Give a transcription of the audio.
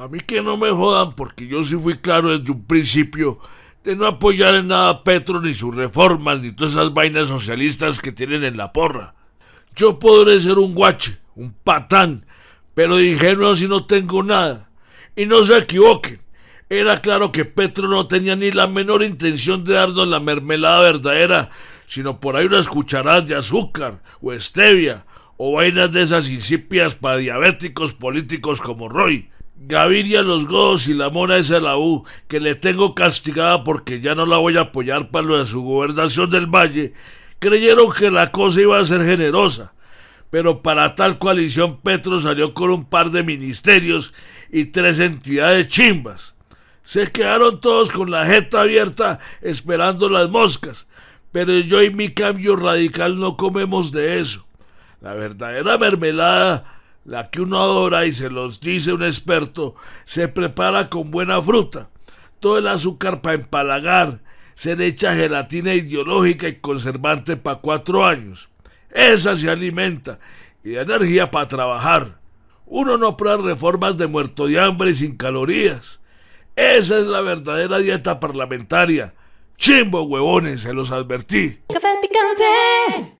A mí que no me jodan, porque yo sí fui claro desde un principio de no apoyar en nada a Petro ni sus reformas ni todas esas vainas socialistas que tienen en la porra. Yo podré ser un guache, un patán, pero ingenuo si no tengo nada. Y no se equivoquen, era claro que Petro no tenía ni la menor intención de darnos la mermelada verdadera, sino por ahí unas cucharadas de azúcar o stevia o vainas de esas incipias para diabéticos políticos como Roy. Gaviria los Godos y la mona de la que le tengo castigada porque ya no la voy a apoyar para lo de su gobernación del Valle, creyeron que la cosa iba a ser generosa. Pero para tal coalición Petro salió con un par de ministerios y tres entidades chimbas. Se quedaron todos con la jeta abierta esperando las moscas, pero yo y mi cambio radical no comemos de eso. La verdadera mermelada la que uno adora y se los dice un experto, se prepara con buena fruta, todo el azúcar para empalagar, se le echa gelatina ideológica y conservante para cuatro años. Esa se alimenta y energía para trabajar. Uno no prueba reformas de muerto de hambre y sin calorías. Esa es la verdadera dieta parlamentaria. Chimbo, huevones, se los advertí. Café picante.